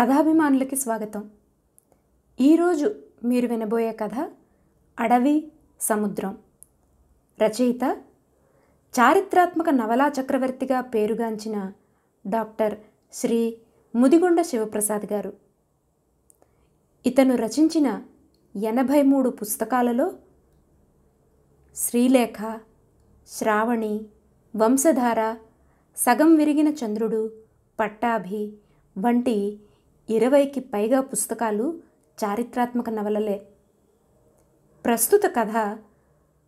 కథాభిమానులకి స్వాగతం ఈరోజు మీరు వినబోయే కథ అడవి సముద్రం రచయిత చారిత్రాత్మక నవలా చక్రవర్తిగా పేరుగాంచిన డాక్టర్ శ్రీ ముదిగొండ శివప్రసాద్ గారు ఇతను రచించిన ఎనభై మూడు పుస్తకాలలో శ్రీలేఖ శ్రావణి వంశధార సగం విరిగిన చంద్రుడు పట్టాభి వంటి ఇరవైకి పైగా పుస్తకాలు చారిత్రాత్మక నవలలే ప్రస్తుత కథ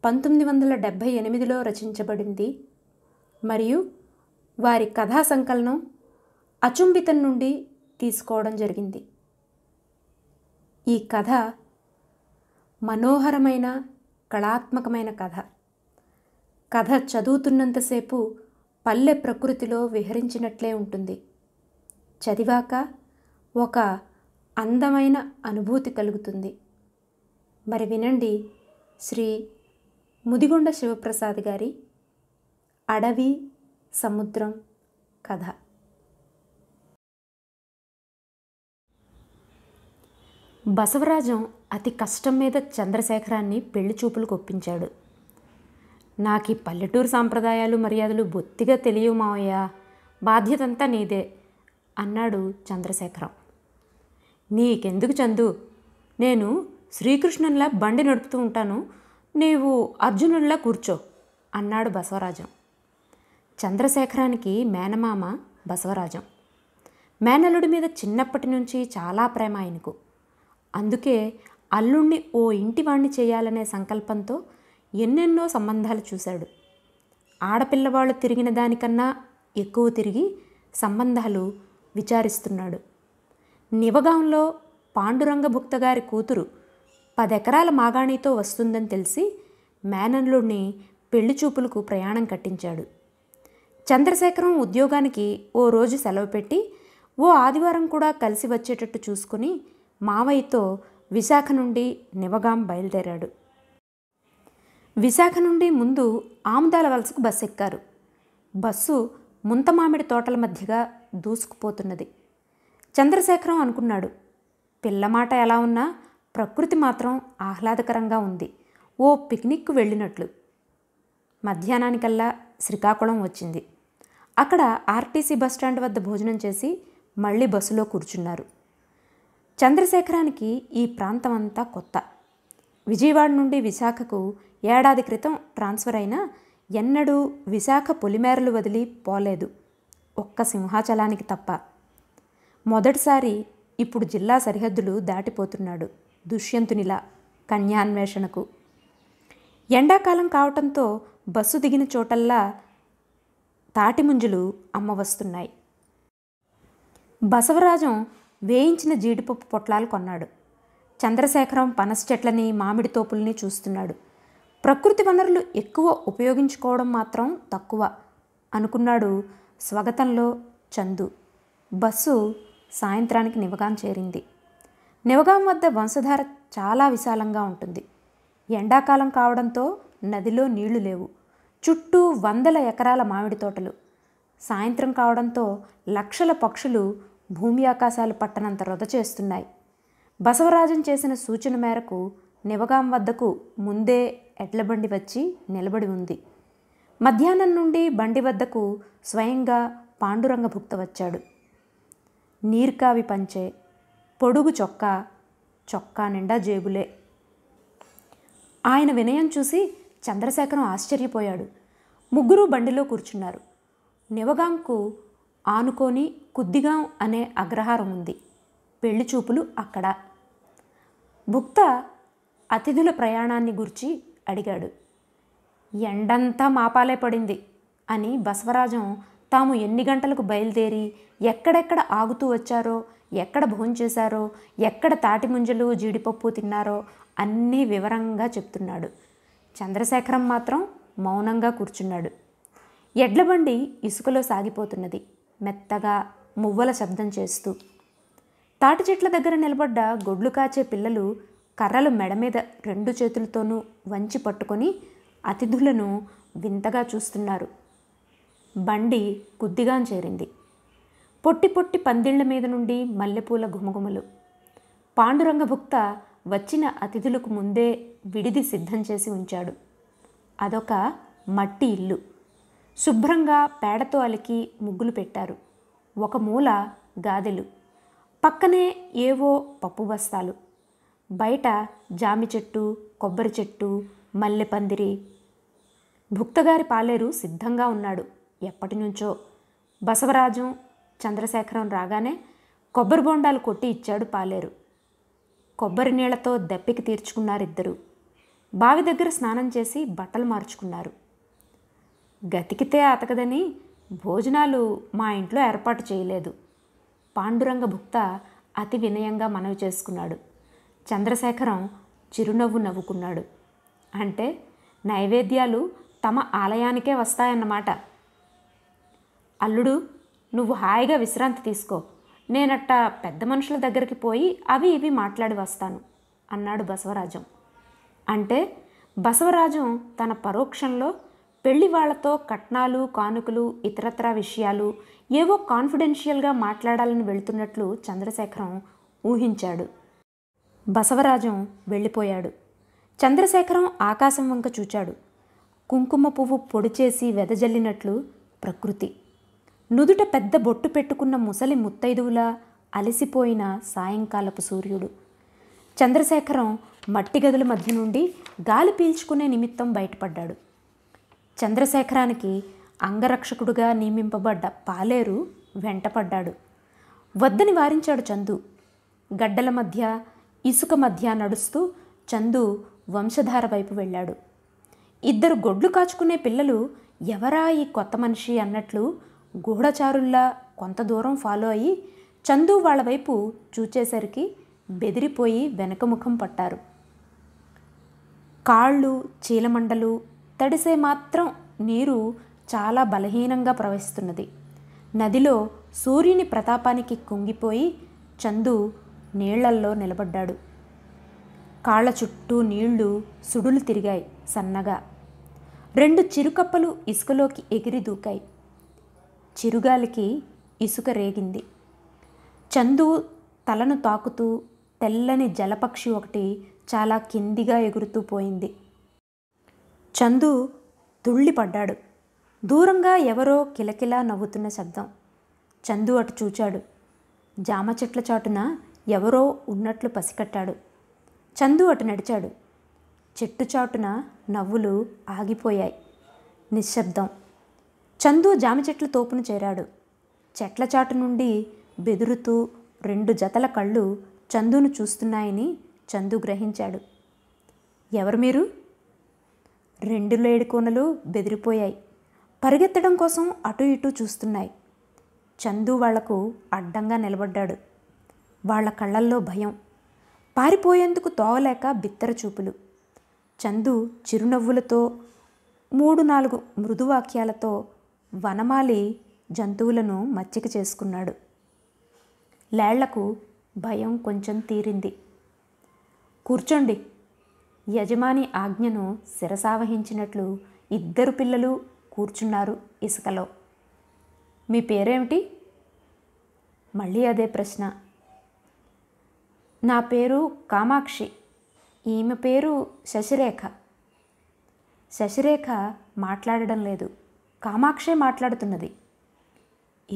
పంతొమ్మిది వందల డెబ్భై ఎనిమిదిలో రచించబడింది మరియు వారి కథా సంకలనం అచుంబితం నుండి తీసుకోవడం జరిగింది ఈ కథ మనోహరమైన కళాత్మకమైన కథ కథ చదువుతున్నంతసేపు పల్లె ప్రకృతిలో విహరించినట్లే ఉంటుంది చదివాక ఒక అందమైన అనుభూతి కలుగుతుంది మరి వినండి శ్రీ ముదిగొండ శివప్రసాద్ గారి అడవి సముద్రం కథ బసవరాజం అతి కష్టం మీద చంద్రశేఖరాన్ని పెళ్లి చూపులు కొప్పించాడు నాకు ఈ పల్లెటూరు సాంప్రదాయాలు మర్యాదలు బొత్తిగా తెలియవు మావయ్య బాధ్యతంతా నీదే అన్నాడు చంద్రశేఖరం నీకెందుకు చందు నేను శ్రీకృష్ణునిలా బండి నడుపుతూ ఉంటాను నీవు అర్జునునిలా కూర్చో అన్నాడు బసవరాజం చంద్రశేఖరానికి మేనమామ బసవరాజం మేనల్లుడి మీద చిన్నప్పటి నుంచి చాలా ప్రేమ ఆయనకు అందుకే అల్లుణ్ణి ఓ ఇంటి వాణ్ణి చేయాలనే సంకల్పంతో ఎన్నెన్నో సంబంధాలు చూశాడు ఆడపిల్లవాళ్ళు తిరిగిన దానికన్నా ఎక్కువ తిరిగి సంబంధాలు విచారిస్తున్నాడు నివగాంలో పాండురంగభుక్త గారి కూతురు పదెకరాల మాగాణితో వస్తుందని తెలిసి మేనన్లుడిని పెళ్లి చూపులకు ప్రయాణం కట్టించాడు చంద్రశేఖరం ఉద్యోగానికి ఓ రోజు సెలవు పెట్టి ఓ ఆదివారం కూడా కలిసి వచ్చేటట్టు చూసుకుని మావయ్యతో విశాఖ నుండి నివగాం బయలుదేరాడు విశాఖ నుండి ముందు ఆముదాల వలసకు బస్సు ఎక్కారు బస్సు ముంతమామిడి తోటల మధ్యగా దూసుకుపోతున్నది చంద్రశేఖరం అనుకున్నాడు పిల్లమాట ఎలా ఉన్నా ప్రకృతి మాత్రం ఆహ్లాదకరంగా ఉంది ఓ పిక్నిక్కు వెళ్ళినట్లు మధ్యాహ్నానికల్లా శ్రీకాకుళం వచ్చింది అక్కడ ఆర్టీసీ బస్టాండ్ వద్ద భోజనం చేసి మళ్ళీ బస్సులో కూర్చున్నారు చంద్రశేఖరానికి ఈ ప్రాంతం అంతా కొత్త విజయవాడ నుండి విశాఖకు ఏడాది క్రితం ట్రాన్స్ఫర్ అయినా ఎన్నడూ విశాఖ పొలిమేరలు వదిలి పోలేదు ఒక్క సింహాచలానికి తప్ప మొదటిసారి ఇప్పుడు జిల్లా సరిహద్దులు దాటిపోతున్నాడు దుష్యంతునిలా కన్యాన్వేషణకు ఎండాకాలం కావటంతో బస్సు దిగిన చోటల్లా తాటిముంజులు అమ్మవస్తున్నాయి బసవరాజం వేయించిన జీడిపప్పు పొట్లాలు కొన్నాడు చంద్రశేఖరం పనస చెట్లని మామిడి తోపుల్ని చూస్తున్నాడు ప్రకృతి వనరులు ఎక్కువ ఉపయోగించుకోవడం మాత్రం తక్కువ అనుకున్నాడు స్వాగతంలో చందు బస్సు సాయంత్రానికి నివగాం చేరింది నివగాం వద్ద వంశధార చాలా విశాలంగా ఉంటుంది ఎండాకాలం కావడంతో నదిలో నీళ్లు లేవు చుట్టూ వందల ఎకరాల మామిడి తోటలు సాయంత్రం కావడంతో లక్షల పక్షులు భూమి ఆకాశాలు పట్టనంత రొద చేస్తున్నాయి బసవరాజం చేసిన సూచన మేరకు నివగాం వద్దకు ముందే ఎడ్లబండి వచ్చి నిలబడి ఉంది మధ్యాహ్నం నుండి బండి వద్దకు స్వయంగా పాండురంగభుక్త వచ్చాడు నీర్కావి పంచే పొడుగు చొక్కా చొక్కా నిండా జేబులే ఆయన వినయం చూసి చంద్రశేఖరం ఆశ్చర్యపోయాడు ముగ్గురు బండిలో కూర్చున్నారు నివగాంకు ఆనుకొని కుద్దిగాం అనే అగ్రహారం ఉంది పెళ్లి చూపులు అక్కడ భుక్త అతిథుల ప్రయాణాన్ని గురించి అడిగాడు ఎండంతా మాపాలే పడింది అని బసవరాజం తాము ఎన్ని గంటలకు బయలుదేరి ఎక్కడెక్కడ ఆగుతూ వచ్చారో ఎక్కడ భోంచేశారో ఎక్కడ తాటి ముంజలు జీడిపప్పు తిన్నారో అన్నీ వివరంగా చెప్తున్నాడు చంద్రశేఖరం మాత్రం మౌనంగా కూర్చున్నాడు ఎడ్లబండి ఇసుకలో సాగిపోతున్నది మెత్తగా మువ్వల శబ్దం చేస్తూ తాటి చెట్ల దగ్గర నిలబడ్డ గొడ్లు కాచే పిల్లలు కర్రలు మెడ మీద రెండు చేతులతోనూ వంచి పట్టుకొని అతిథులను వింతగా చూస్తున్నారు బండి కొద్దిగా చేరింది పొట్టి పొట్టి పందిళ్ల మీద నుండి మల్లెపూల గుమగుమలు పాండురంగ భుక్త వచ్చిన అతిథులకు ముందే విడిది సిద్ధం చేసి ఉంచాడు అదొక మట్టి ఇల్లు శుభ్రంగా పేడతో అలికి ముగ్గులు పెట్టారు ఒక మూల గాదెలు పక్కనే ఏవో పప్పు బస్తాలు బయట జామి చెట్టు కొబ్బరి చెట్టు మల్లెపందిరి భుక్తగారి పాలేరు సిద్ధంగా ఉన్నాడు ఎప్పటి నుంచో బసవరాజం చంద్రశేఖరం రాగానే కొబ్బరి బొండాలు కొట్టి ఇచ్చాడు పాలేరు కొబ్బరి నీళ్లతో దప్పికి తీర్చుకున్నారు ఇద్దరు బావి దగ్గర స్నానం చేసి బట్టలు మార్చుకున్నారు గతికితే అతకదని భోజనాలు మా ఇంట్లో ఏర్పాటు చేయలేదు పాండురంగ భుక్త అతి వినయంగా మనవి చేసుకున్నాడు చంద్రశేఖరం చిరునవ్వు నవ్వుకున్నాడు అంటే నైవేద్యాలు తమ ఆలయానికే వస్తాయన్నమాట అల్లుడు నువ్వు హాయిగా విశ్రాంతి తీసుకో నేనట్ట పెద్ద మనుషుల దగ్గరికి పోయి అవి ఇవి మాట్లాడి వస్తాను అన్నాడు బసవరాజం అంటే బసవరాజం తన పరోక్షంలో పెళ్లి వాళ్లతో కట్నాలు కానుకలు ఇతరత్ర విషయాలు ఏవో కాన్ఫిడెన్షియల్గా మాట్లాడాలని వెళుతున్నట్లు చంద్రశేఖరం ఊహించాడు బసవరాజం వెళ్ళిపోయాడు చంద్రశేఖరం ఆకాశం వంక చూచాడు కుంకుమ పువ్వు పొడిచేసి వెదజల్లినట్లు ప్రకృతి నుదుట పెద్ద బొట్టు పెట్టుకున్న ముసలి ముత్తైదువులా అలసిపోయిన సాయంకాలపు సూర్యుడు చంద్రశేఖరం మట్టి గదుల మధ్య నుండి గాలి పీల్చుకునే నిమిత్తం బయటపడ్డాడు చంద్రశేఖరానికి అంగరక్షకుడుగా నియమింపబడ్డ పాలేరు వెంటపడ్డాడు వద్దని వారించాడు చందు గడ్డల మధ్య ఇసుక మధ్య నడుస్తూ చందు వంశధార వైపు వెళ్ళాడు ఇద్దరు గొడ్లు కాచుకునే పిల్లలు ఎవరా ఈ కొత్త మనిషి అన్నట్లు గూఢచారుల్లా కొంత దూరం ఫాలో అయ్యి చందు వాళ్ళ వైపు చూచేసరికి బెదిరిపోయి వెనకముఖం పట్టారు కాళ్ళు చీలమండలు తడిసే మాత్రం నీరు చాలా బలహీనంగా ప్రవహిస్తున్నది నదిలో సూర్యుని ప్రతాపానికి కుంగిపోయి చందు నీళ్లల్లో నిలబడ్డాడు కాళ్ళ చుట్టూ నీళ్లు సుడులు తిరిగాయి సన్నగా రెండు చిరుకప్పలు ఇసుకలోకి ఎగిరి దూకాయి చిరుగాలికి ఇసుక రేగింది చందు తలను తాకుతూ తెల్లని జలపక్షి ఒకటి చాలా కిందిగా ఎగురుతూ పోయింది చందు తుళ్ళిపడ్డాడు దూరంగా ఎవరో కిలకిలా నవ్వుతున్న శబ్దం చందు అటు చూచాడు జామ చెట్ల చాటున ఎవరో ఉన్నట్లు పసికట్టాడు చందు అటు నడిచాడు చెట్టు చాటున నవ్వులు ఆగిపోయాయి నిశ్శబ్దం చందు జామ చెట్ల తోపును చేరాడు చెట్ల చాటు నుండి బెదురుతూ రెండు జతల కళ్ళు చందును చూస్తున్నాయని చందు గ్రహించాడు ఎవరు మీరు రెండు లేడి కోనలు బెదిరిపోయాయి పరిగెత్తడం కోసం అటు ఇటు చూస్తున్నాయి చందు వాళ్లకు అడ్డంగా నిలబడ్డాడు వాళ్ల కళ్ళల్లో భయం పారిపోయేందుకు తోవలేక బిత్తర చూపులు చందు చిరునవ్వులతో మూడు నాలుగు మృదువాక్యాలతో వనమాలి జంతువులను మచ్చిక చేసుకున్నాడు లేళ్లకు భయం కొంచెం తీరింది కూర్చోండి యజమాని ఆజ్ఞను శిరసావహించినట్లు ఇద్దరు పిల్లలు కూర్చున్నారు ఇసుకలో మీ పేరేమిటి మళ్ళీ అదే ప్రశ్న నా పేరు కామాక్షి ఈమె పేరు శశిరేఖ శశిరేఖ మాట్లాడడం లేదు కామాక్షే మాట్లాడుతున్నది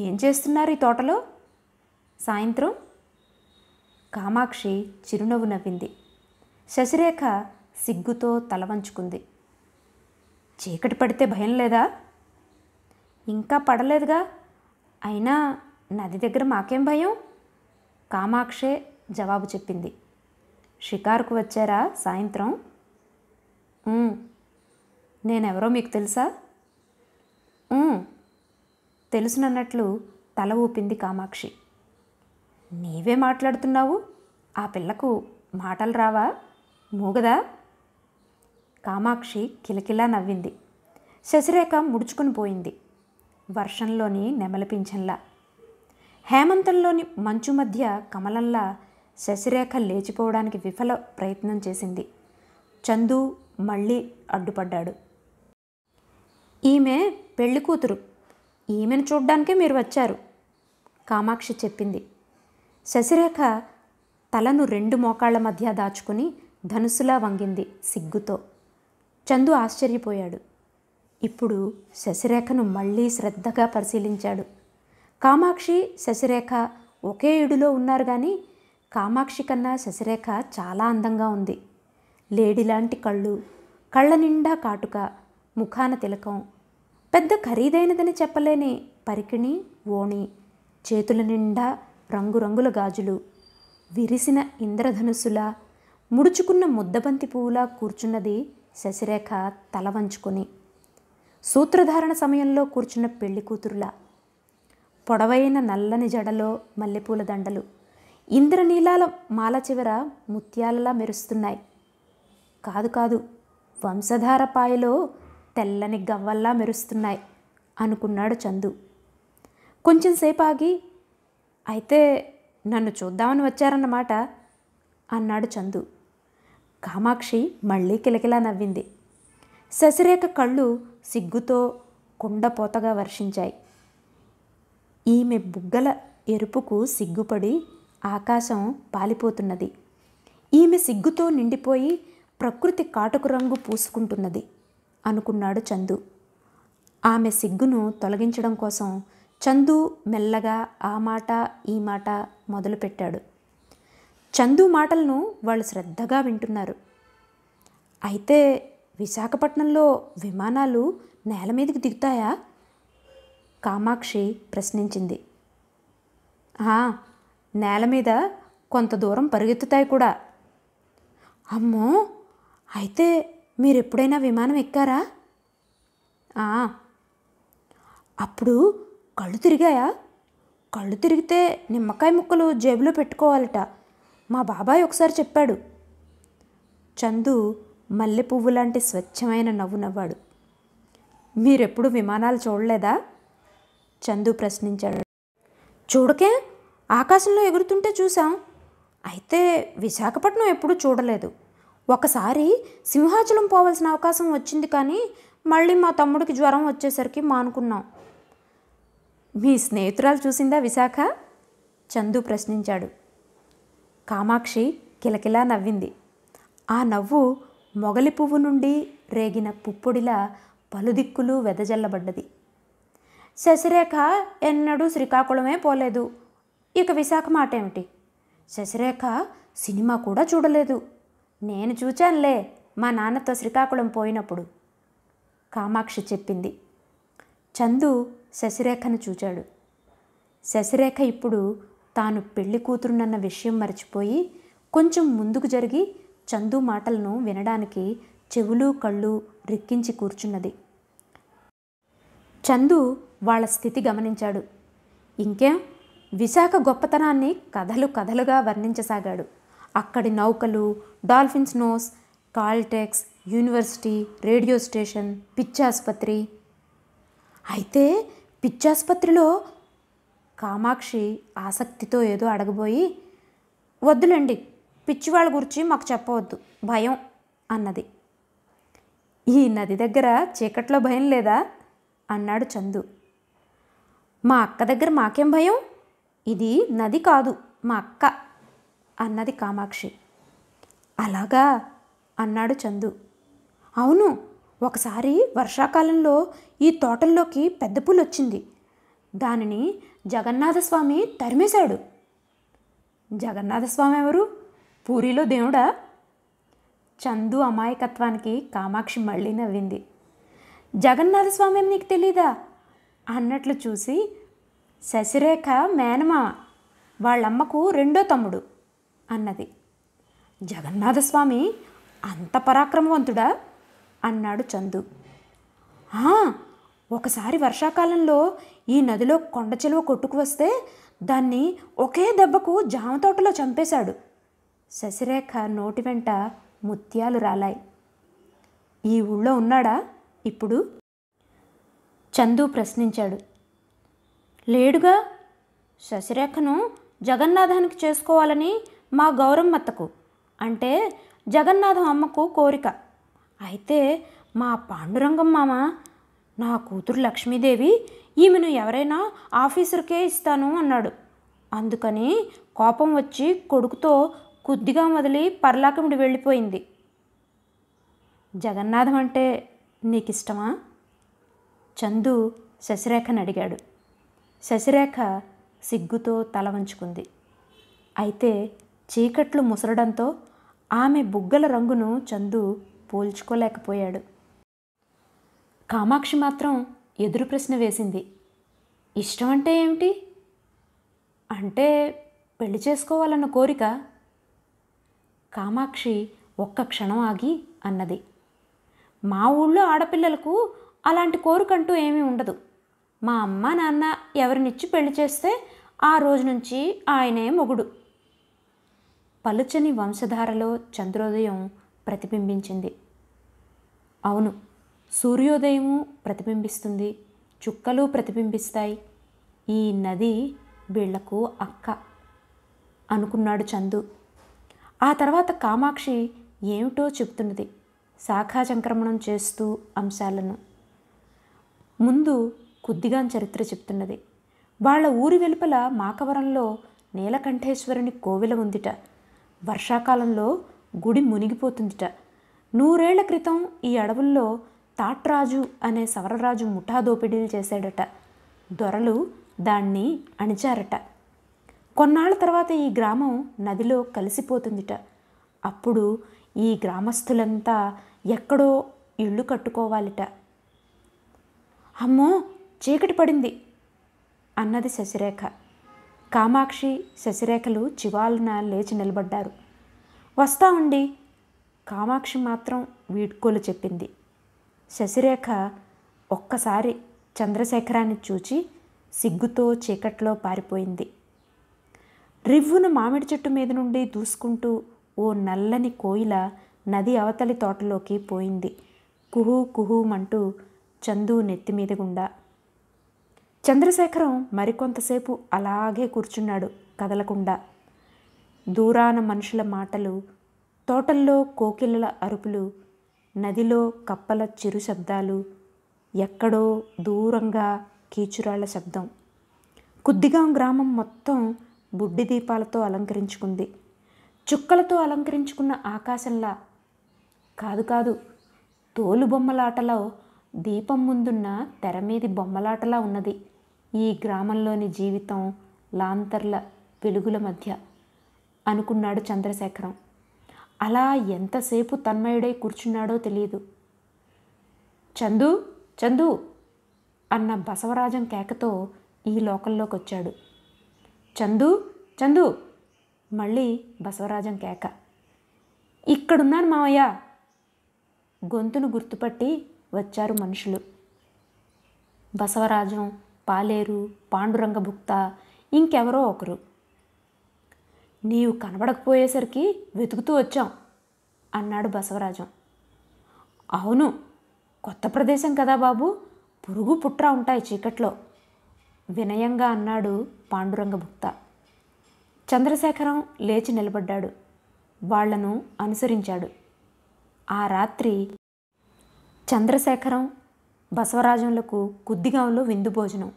ఏం చేస్తున్నారు ఈ తోటలో సాయంత్రం కామాక్షి చిరునవ్వు నవ్వింది శశిరేఖ సిగ్గుతో తల వంచుకుంది చీకటి పడితే భయం లేదా ఇంకా పడలేదుగా అయినా నది దగ్గర మాకేం భయం కామాక్షే జవాబు చెప్పింది షికారుకు వచ్చారా సాయంత్రం నేనెవరో మీకు తెలుసా తెలుసునన్నట్లు తల ఊపింది కామాక్షి నీవే మాట్లాడుతున్నావు ఆ పిల్లకు మాటలు రావా మూగదా కామాక్షి కిలకిలా నవ్వింది శశిరేఖ ముడుచుకుని పోయింది వర్షంలోని నెమలపించంలా హేమంతంలోని మంచు మధ్య కమలంలా శశిరేఖ లేచిపోవడానికి విఫల ప్రయత్నం చేసింది చందు మళ్ళీ అడ్డుపడ్డాడు ఈమె పెళ్లి కూతురు ఈమెను చూడ్డానికే మీరు వచ్చారు కామాక్షి చెప్పింది శశిరేఖ తలను రెండు మోకాళ్ల మధ్య దాచుకుని ధనుసులా వంగింది సిగ్గుతో చందు ఆశ్చర్యపోయాడు ఇప్పుడు శశిరేఖను మళ్ళీ శ్రద్ధగా పరిశీలించాడు కామాక్షి శశిరేఖ ఒకే ఇడులో ఉన్నారు కానీ కామాక్షి కన్నా శశిరేఖ చాలా అందంగా ఉంది లేడిలాంటి కళ్ళు కళ్ళ నిండా కాటుక ముఖాన తిలకం పెద్ద ఖరీదైనదని చెప్పలేని పరికిణి ఓణి చేతుల నిండా రంగురంగుల గాజులు విరిసిన ఇంద్రధనుస్సులా ముడుచుకున్న ముద్దబంతి పువ్వులా కూర్చున్నది శశిరేఖ తల వంచుకొని సూత్రధారణ సమయంలో కూర్చున్న పెళ్లి కూతురులా పొడవైన నల్లని జడలో మల్లెపూల దండలు ఇంద్రనీలాల మాల చివర ముత్యాలలా మెరుస్తున్నాయి కాదు కాదు వంశధార పాయలో తెల్లని గవ్వల్లా మెరుస్తున్నాయి అనుకున్నాడు చందు కొంచెంసేపు ఆగి అయితే నన్ను చూద్దామని వచ్చారన్నమాట అన్నాడు చందు కామాక్షి మళ్ళీ కిలకిలా నవ్వింది శశిరేఖ కళ్ళు సిగ్గుతో కుండపోతగా వర్షించాయి ఈమె బుగ్గల ఎరుపుకు సిగ్గుపడి ఆకాశం పాలిపోతున్నది ఈమె సిగ్గుతో నిండిపోయి ప్రకృతి కాటుకు రంగు పూసుకుంటున్నది అనుకున్నాడు చందు ఆమె సిగ్గును తొలగించడం కోసం చందు మెల్లగా ఆ మాట ఈ మాట మొదలుపెట్టాడు చందు మాటలను వాళ్ళు శ్రద్ధగా వింటున్నారు అయితే విశాఖపట్నంలో విమానాలు నేల మీదకి దిగుతాయా కామాక్షి ప్రశ్నించింది నేల మీద కొంత దూరం పరిగెత్తుతాయి కూడా అమ్మో అయితే మీరు ఎప్పుడైనా విమానం ఎక్కారా అప్పుడు కళ్ళు తిరిగాయా కళ్ళు తిరిగితే నిమ్మకాయ ముక్కలు జేబులో పెట్టుకోవాలట మా బాబాయ్ ఒకసారి చెప్పాడు చందు మల్లె పువ్వు లాంటి స్వచ్ఛమైన నవ్వు నవ్వాడు మీరెప్పుడు విమానాలు చూడలేదా చందు ప్రశ్నించాడు చూడకే ఆకాశంలో ఎగురుతుంటే చూసాం అయితే విశాఖపట్నం ఎప్పుడూ చూడలేదు ఒకసారి సింహాచలం పోవాల్సిన అవకాశం వచ్చింది కానీ మళ్ళీ మా తమ్ముడికి జ్వరం వచ్చేసరికి మానుకున్నాం మీ స్నేహితురాలు చూసిందా విశాఖ చందు ప్రశ్నించాడు కామాక్షి కిలకిలా నవ్వింది ఆ నవ్వు మొగలి పువ్వు నుండి రేగిన పుప్పొడిలా పలుదిక్కులు వెదజల్లబడ్డది శశిరేఖ ఎన్నడూ శ్రీకాకుళమే పోలేదు ఇక విశాఖ మాట ఏమిటి శశిరేఖ సినిమా కూడా చూడలేదు నేను చూచానులే మా నాన్నతో శ్రీకాకుళం పోయినప్పుడు కామాక్షి చెప్పింది చందు శశిరేఖను చూచాడు శశిరేఖ ఇప్పుడు తాను పెళ్లి కూతురునన్న విషయం మర్చిపోయి కొంచెం ముందుకు జరిగి చందు మాటలను వినడానికి చెవులు కళ్ళు రిక్కించి కూర్చున్నది చందు వాళ్ళ స్థితి గమనించాడు ఇంకేం విశాఖ గొప్పతనాన్ని కథలు కథలుగా వర్ణించసాగాడు అక్కడి నౌకలు dolphins nose Caltex university radio station పిచ్చాసుపత్రి అయితే పిచ్చాసుపత్రిలో కామాక్షి ఆసక్తితో ఏదో అడగబోయి వద్దులేండి పిచ్చివాళ్ళ గురించి మాకు చెప్పవద్దు భయం అన్నది ఈ నది దగ్గర చీకట్లో భయం లేదా అన్నాడు చందు మా అక్క దగ్గర మాకేం భయం ఇది నది కాదు మా అక్క అన్నది కామాక్షి అలాగా అన్నాడు చందు అవును ఒకసారి వర్షాకాలంలో ఈ తోటల్లోకి పెద్ద పులి వచ్చింది దానిని జగన్నాథస్వామి తరిమేశాడు జగన్నాథస్వామి ఎవరు పూరిలో దేవుడా చందు అమాయకత్వానికి కామాక్షి మళ్ళీ నవ్వింది జగన్నాథస్వామి ఏమి నీకు తెలీదా అన్నట్లు చూసి శశిరేఖ మేనమా వాళ్ళమ్మకు రెండో తమ్ముడు అన్నది జగన్నాథస్వామి అంత పరాక్రమవంతుడా అన్నాడు చందు ఒకసారి వర్షాకాలంలో ఈ నదిలో కొండ చెలువ కొట్టుకు వస్తే దాన్ని ఒకే దెబ్బకు జామ తోటలో చంపేశాడు శశిరేఖ నోటి వెంట ముత్యాలు రాలాయి ఈ ఊళ్ళో ఉన్నాడా ఇప్పుడు చందు ప్రశ్నించాడు లేడుగా శశిరేఖను జగన్నాథానికి చేసుకోవాలని మా గౌరమ్మత్తకు అంటే జగన్నాథం అమ్మకు కోరిక అయితే మా పాండురంగం మామ నా కూతురు లక్ష్మీదేవి ఈమెను ఎవరైనా ఆఫీసర్కే ఇస్తాను అన్నాడు అందుకని కోపం వచ్చి కొడుకుతో కొద్దిగా మొదలి పర్లాకముడి వెళ్ళిపోయింది జగన్నాథం అంటే నీకు ఇష్టమా చందు శశిరేఖను అడిగాడు శశిరేఖ సిగ్గుతో తల వంచుకుంది అయితే చీకట్లు ముసరడంతో ఆమె బుగ్గల రంగును చందు పోల్చుకోలేకపోయాడు కామాక్షి మాత్రం ఎదురు ప్రశ్న వేసింది ఇష్టం అంటే ఏమిటి అంటే పెళ్లి చేసుకోవాలన్న కోరిక కామాక్షి ఒక్క క్షణం ఆగి అన్నది మా ఊళ్ళో ఆడపిల్లలకు అలాంటి కోరికంటూ ఏమీ ఉండదు మా అమ్మ నాన్న ఎవరినిచ్చి పెళ్లి చేస్తే ఆ రోజు నుంచి ఆయనే మొగుడు పలుచని వంశధారలో చంద్రోదయం ప్రతిబింబించింది అవును సూర్యోదయము ప్రతిబింబిస్తుంది చుక్కలు ప్రతిబింబిస్తాయి ఈ నది వీళ్లకు అక్క అనుకున్నాడు చందు ఆ తర్వాత కామాక్షి ఏమిటో చెప్తున్నది శాఖాచంక్రమణం చేస్తూ అంశాలను ముందు కొద్దిగా చరిత్ర చెప్తున్నది వాళ్ళ ఊరి వెలుపల మాకవరంలో నీలకంఠేశ్వరుని కోవిల ఉందిట వర్షాకాలంలో గుడి మునిగిపోతుందిట నూరేళ్ల క్రితం ఈ అడవుల్లో తాట్రాజు అనే సవరరాజు ముఠా దోపిడీలు చేశాడట దొరలు దాన్ని అణిచారట కొన్నాళ్ళ తర్వాత ఈ గ్రామం నదిలో కలిసిపోతుందిట అప్పుడు ఈ గ్రామస్తులంతా ఎక్కడో ఇళ్ళు కట్టుకోవాలిట అమ్మో చీకటి పడింది అన్నది శశిరేఖ కామాక్షి శశిరేఖలు చివాలున లేచి నిలబడ్డారు వస్తా ఉండి కామాక్షి మాత్రం వీడ్కోలు చెప్పింది శశిరేఖ ఒక్కసారి చంద్రశేఖరాన్ని చూచి సిగ్గుతో చీకట్లో పారిపోయింది రివ్వును మామిడి చెట్టు మీద నుండి దూసుకుంటూ ఓ నల్లని కోయిల నది అవతలి తోటలోకి పోయింది కుహూ కుహూమంటూ చందు నెత్తిమీద గుండా చంద్రశేఖరం మరికొంతసేపు అలాగే కూర్చున్నాడు కదలకుండా దూరాన మనుషుల మాటలు తోటల్లో కోకిలల అరుపులు నదిలో కప్పల చిరు శబ్దాలు ఎక్కడో దూరంగా కీచురాళ్ల శబ్దం కుద్దిగాం గ్రామం మొత్తం బుడ్డి దీపాలతో అలంకరించుకుంది చుక్కలతో అలంకరించుకున్న ఆకాశంలా కాదు కాదు తోలుబొమ్మలాటలో దీపం ముందున్న తెర మీది బొమ్మలాటలా ఉన్నది ఈ గ్రామంలోని జీవితం లాంతర్ల వెలుగుల మధ్య అనుకున్నాడు చంద్రశేఖరం అలా ఎంతసేపు తన్మయుడై కూర్చున్నాడో తెలియదు చందు చందు అన్న బసవరాజం కేకతో ఈ లోకంలోకి వచ్చాడు చందు చందు మళ్ళీ బసవరాజం కేక ఇక్కడున్నాను మావయ్య గొంతును గుర్తుపట్టి వచ్చారు మనుషులు బసవరాజం పాలేరు పాండురంగభుక్త ఇంకెవరో ఒకరు నీవు కనబడకపోయేసరికి వెతుకుతూ వచ్చాం అన్నాడు బసవరాజం అవును కొత్త ప్రదేశం కదా బాబు పురుగు పుట్ర ఉంటాయి చీకట్లో వినయంగా అన్నాడు పాండురంగభుక్త చంద్రశేఖరం లేచి నిలబడ్డాడు వాళ్లను అనుసరించాడు ఆ రాత్రి చంద్రశేఖరం బసవరాజులకు కుద్దిగాంలో విందు భోజనం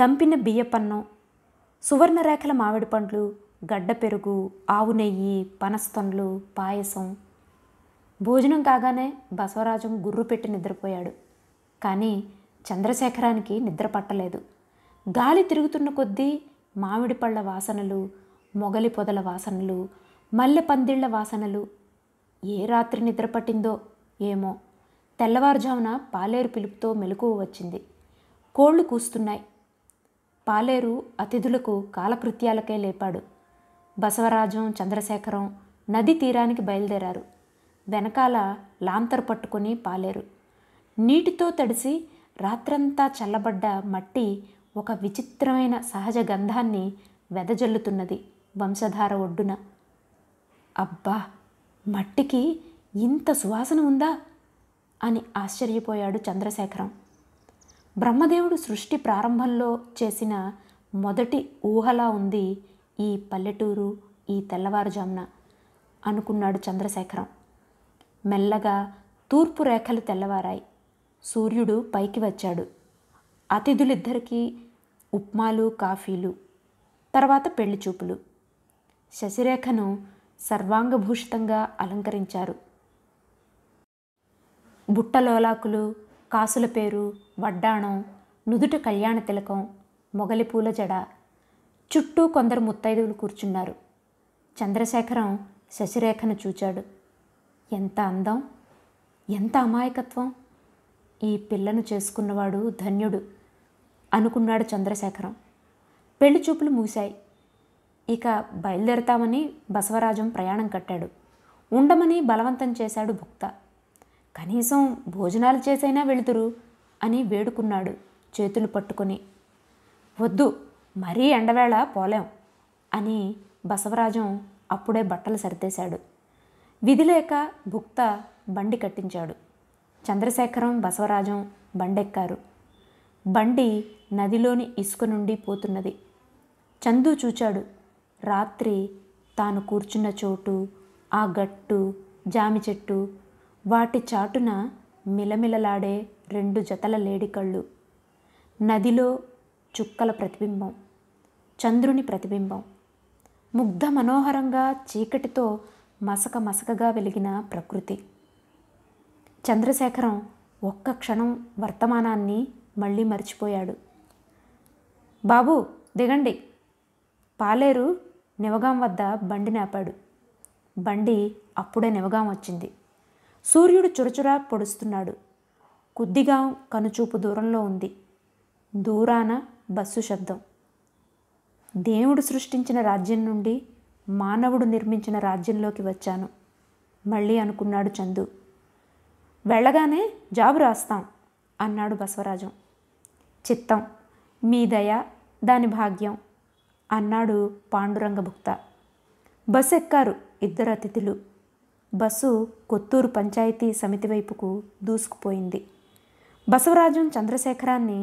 దంపిన బియ్యపన్నం సువర్ణరేఖల మామిడి పండ్లు గడ్డ పెరుగు ఆవు నెయ్యి పనస్తండ్లు పాయసం భోజనం కాగానే బసవరాజం గుర్రు పెట్టి నిద్రపోయాడు కానీ చంద్రశేఖరానికి నిద్ర పట్టలేదు గాలి తిరుగుతున్న కొద్దీ మామిడి పళ్ళ వాసనలు మొగలి పొదల వాసనలు మల్లె పందిళ్ల వాసనలు ఏ రాత్రి నిద్ర పట్టిందో ఏమో తెల్లవారుజామున పాలేరు పిలుపుతో మెలకువ వచ్చింది కోళ్లు కూస్తున్నాయి పాలేరు అతిథులకు కాలకృత్యాలకే లేపాడు బసవరాజం చంద్రశేఖరం నది తీరానికి బయలుదేరారు వెనకాల లాంతర్ పట్టుకుని పాలేరు నీటితో తడిసి రాత్రంతా చల్లబడ్డ మట్టి ఒక విచిత్రమైన సహజ గంధాన్ని వెదజల్లుతున్నది వంశధార ఒడ్డున అబ్బా మట్టికి ఇంత సువాసన ఉందా అని ఆశ్చర్యపోయాడు చంద్రశేఖరం బ్రహ్మదేవుడు సృష్టి ప్రారంభంలో చేసిన మొదటి ఊహలా ఉంది ఈ పల్లెటూరు ఈ తెల్లవారుజామున అనుకున్నాడు చంద్రశేఖరం మెల్లగా తూర్పు రేఖలు తెల్లవారాయి సూర్యుడు పైకి వచ్చాడు అతిథులిద్దరికీ ఉప్మాలు కాఫీలు తర్వాత పెళ్లి చూపులు శశిరేఖను సర్వాంగభూషితంగా అలంకరించారు బుట్టలోలాకులు కాసుల పేరు వడ్డాణం నుదుట కళ్యాణ తిలకం మొగలి పూల జడ చుట్టూ కొందరు ముత్తైదువులు కూర్చున్నారు చంద్రశేఖరం శశిరేఖను చూచాడు ఎంత అందం ఎంత అమాయకత్వం ఈ పిల్లను చేసుకున్నవాడు ధన్యుడు అనుకున్నాడు చంద్రశేఖరం పెళ్లి చూపులు మూశాయి ఇక బయలుదేరతామని బసవరాజం ప్రయాణం కట్టాడు ఉండమని బలవంతం చేశాడు భుక్త కనీసం భోజనాలు చేసైనా వెళుతురు అని వేడుకున్నాడు చేతులు పట్టుకొని వద్దు మరీ ఎండవేళ పోలేం అని బసవరాజం అప్పుడే బట్టలు సరితేశాడు విధిలేక భుక్త బండి కట్టించాడు చంద్రశేఖరం బసవరాజం బండెక్కారు బండి నదిలోని ఇసుక నుండి పోతున్నది చందు చూచాడు రాత్రి తాను కూర్చున్న చోటు ఆ గట్టు జామి చెట్టు వాటి చాటున మిలమిలలాడే రెండు జతల లేడికళ్ళు నదిలో చుక్కల ప్రతిబింబం చంద్రుని ప్రతిబింబం ముగ్ధ మనోహరంగా చీకటితో మసక మసకగా వెలిగిన ప్రకృతి చంద్రశేఖరం ఒక్క క్షణం వర్తమానాన్ని మళ్ళీ మర్చిపోయాడు బాబు దిగండి పాలేరు నివగాం వద్ద బండి నాపాడు బండి అప్పుడే నివగాం వచ్చింది సూర్యుడు చురచురా పొడుస్తున్నాడు కొద్దిగా కనుచూపు దూరంలో ఉంది దూరాన బస్సు శబ్దం దేవుడు సృష్టించిన రాజ్యం నుండి మానవుడు నిర్మించిన రాజ్యంలోకి వచ్చాను మళ్ళీ అనుకున్నాడు చందు వెళ్ళగానే జాబు రాస్తాం అన్నాడు బసవరాజం చిత్తం మీ దయ దాని భాగ్యం అన్నాడు పాండురంగభుక్త బస్ ఎక్కారు ఇద్దరు అతిథులు బస్సు కొత్తూరు పంచాయతీ సమితి వైపుకు దూసుకుపోయింది బసవరాజం చంద్రశేఖరాన్ని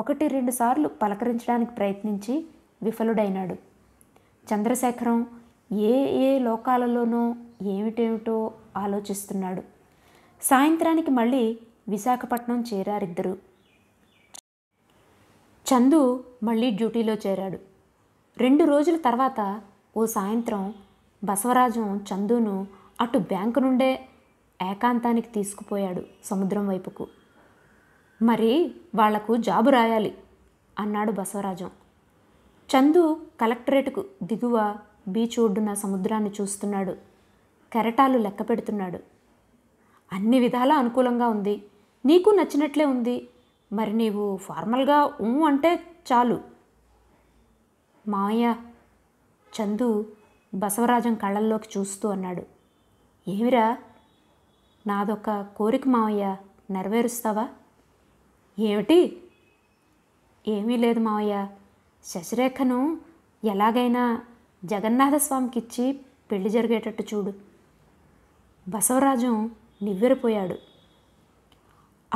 ఒకటి రెండు సార్లు పలకరించడానికి ప్రయత్నించి విఫలుడైనాడు చంద్రశేఖరం ఏ ఏ లోకాలలోనో ఏమిటేమిటో ఆలోచిస్తున్నాడు సాయంత్రానికి మళ్ళీ విశాఖపట్నం చేరారిద్దరు చందు మళ్ళీ డ్యూటీలో చేరాడు రెండు రోజుల తర్వాత ఓ సాయంత్రం బసవరాజం చందును అటు బ్యాంకు నుండే ఏకాంతానికి తీసుకుపోయాడు సముద్రం వైపుకు మరి వాళ్లకు జాబు రాయాలి అన్నాడు బసవరాజం చందు కలెక్టరేట్కు దిగువ బీచ్ ఒడ్డున సముద్రాన్ని చూస్తున్నాడు కెరటాలు లెక్క పెడుతున్నాడు అన్ని విధాలా అనుకూలంగా ఉంది నీకు నచ్చినట్లే ఉంది మరి నీవు ఫార్మల్గా ఉ అంటే చాలు మాయ చందు బసవరాజం కళ్ళల్లోకి చూస్తూ అన్నాడు ఏమిరా నాదొక కోరిక మావయ్య నెరవేరుస్తావా ఏమిటి ఏమీ లేదు మావయ్య శశిరేఖను ఎలాగైనా జగన్నాథస్వామికిచ్చి పెళ్లి జరిగేటట్టు చూడు బసవరాజం నివ్వెరపోయాడు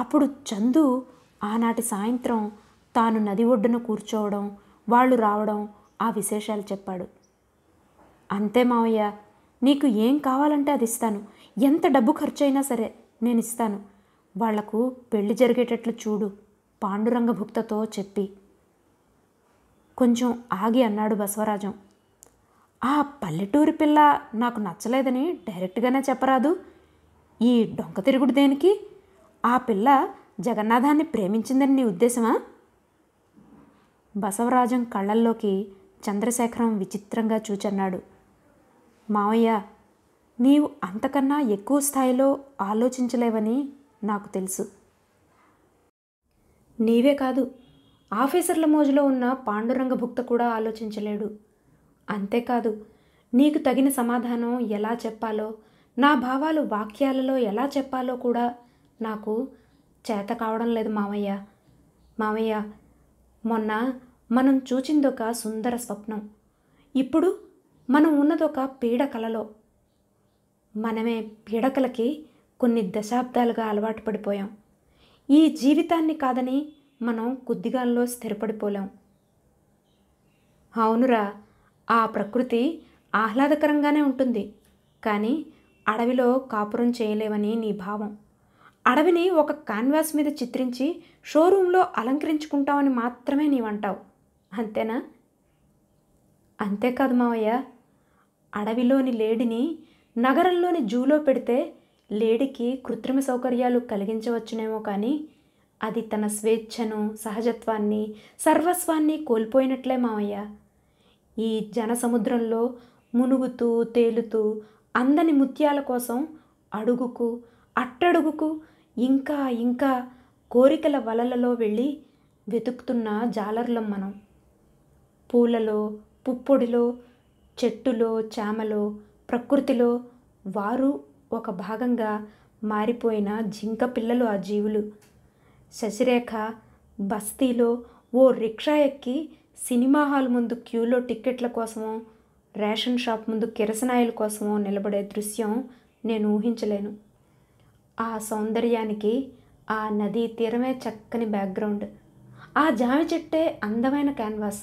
అప్పుడు చందు ఆనాటి సాయంత్రం తాను నది ఒడ్డున కూర్చోవడం వాళ్ళు రావడం ఆ విశేషాలు చెప్పాడు అంతే మావయ్య నీకు ఏం కావాలంటే అది ఇస్తాను ఎంత డబ్బు ఖర్చయినా సరే నేను ఇస్తాను వాళ్లకు పెళ్లి జరిగేటట్లు చూడు పాండురంగ భుక్తతో చెప్పి కొంచెం ఆగి అన్నాడు బసవరాజం ఆ పల్లెటూరి పిల్ల నాకు నచ్చలేదని డైరెక్ట్గానే చెప్పరాదు ఈ డొంక తిరుగుడు దేనికి ఆ పిల్ల జగన్నాథాన్ని ప్రేమించిందని నీ ఉద్దేశమా బసవరాజం కళ్ళల్లోకి చంద్రశేఖరం విచిత్రంగా చూచన్నాడు మావయ్య నీవు అంతకన్నా ఎక్కువ స్థాయిలో ఆలోచించలేవని నాకు తెలుసు నీవే కాదు ఆఫీసర్ల మోజులో ఉన్న పాండురంగ భుక్త కూడా ఆలోచించలేడు అంతేకాదు నీకు తగిన సమాధానం ఎలా చెప్పాలో నా భావాలు వాక్యాలలో ఎలా చెప్పాలో కూడా నాకు చేత కావడం లేదు మామయ్య మామయ్య మొన్న మనం చూచిందొక సుందర స్వప్నం ఇప్పుడు మనం ఉన్నదొక పీడకలలో మనమే పీడకలకి కొన్ని దశాబ్దాలుగా అలవాటు పడిపోయాం ఈ జీవితాన్ని కాదని మనం కొద్దిగాల్లో స్థిరపడిపోలేం అవునురా ఆ ప్రకృతి ఆహ్లాదకరంగానే ఉంటుంది కానీ అడవిలో కాపురం చేయలేవని నీ భావం అడవిని ఒక కాన్వాస్ మీద చిత్రించి షోరూంలో అలంకరించుకుంటామని మాత్రమే నీవంటావు అంతేనా అంతేకాదు మావయ్య అడవిలోని లేడిని నగరంలోని జూలో పెడితే లేడికి కృత్రిమ సౌకర్యాలు కలిగించవచ్చునేమో కానీ అది తన స్వేచ్ఛను సహజత్వాన్ని సర్వస్వాన్ని కోల్పోయినట్లే మామయ్య ఈ జనసముద్రంలో మునుగుతూ తేలుతూ అందని ముత్యాల కోసం అడుగుకు అట్టడుగుకు ఇంకా ఇంకా కోరికల వలలలో వెళ్ళి వెతుకుతున్న జాలర్లం మనం పూలలో పుప్పొడిలో చెట్టులో చామలో ప్రకృతిలో వారు ఒక భాగంగా మారిపోయిన జింక పిల్లలు ఆ జీవులు శశిరేఖ బస్తీలో ఓ రిక్షా ఎక్కి సినిమా హాల్ ముందు క్యూలో టిక్కెట్ల కోసమో రేషన్ షాప్ ముందు కిరసనాయిల కోసమో నిలబడే దృశ్యం నేను ఊహించలేను ఆ సౌందర్యానికి ఆ నదీ తీరమే చక్కని బ్యాక్గ్రౌండ్ ఆ జామి చెట్టే అందమైన క్యాన్వాస్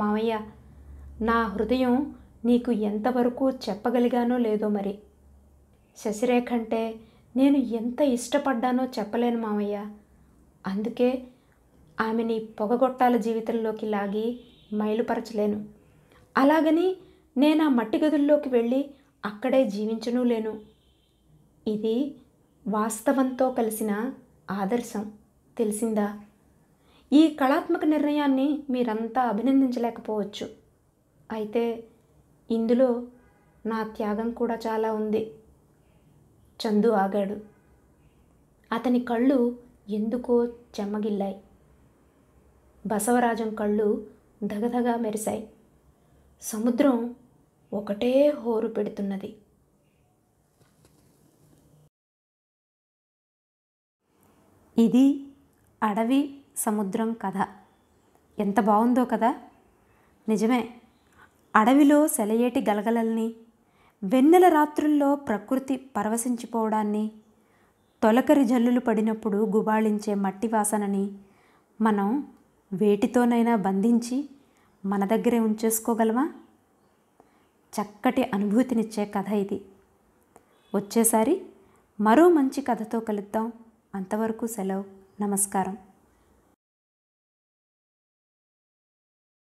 మావయ్య నా హృదయం నీకు ఎంతవరకు చెప్పగలిగానో లేదో మరి శశిరేఖ అంటే నేను ఎంత ఇష్టపడ్డానో చెప్పలేను మామయ్య అందుకే ఆమెని పొగగొట్టాల జీవితంలోకి లాగి మైలుపరచలేను అలాగని నేను ఆ మట్టి గదుల్లోకి వెళ్ళి అక్కడే జీవించనూ లేను ఇది వాస్తవంతో కలిసిన ఆదర్శం తెలిసిందా ఈ కళాత్మక నిర్ణయాన్ని మీరంతా అభినందించలేకపోవచ్చు అయితే ఇందులో నా త్యాగం కూడా చాలా ఉంది చందు ఆగాడు అతని కళ్ళు ఎందుకో చెమ్మగిల్లాయి బసవరాజం కళ్ళు దగదగా మెరిశాయి సముద్రం ఒకటే హోరు పెడుతున్నది ఇది అడవి సముద్రం కథ ఎంత బాగుందో కదా నిజమే అడవిలో సెలయేటి గలగలల్ని వెన్నెల రాత్రుల్లో ప్రకృతి పరవశించిపోవడాన్ని తొలకరి జల్లులు పడినప్పుడు గుబాళించే మట్టి వాసనని మనం వేటితోనైనా బంధించి మన దగ్గరే ఉంచేసుకోగలమా చక్కటి అనుభూతినిచ్చే కథ ఇది వచ్చేసారి మరో మంచి కథతో కలుద్దాం అంతవరకు సెలవు నమస్కారం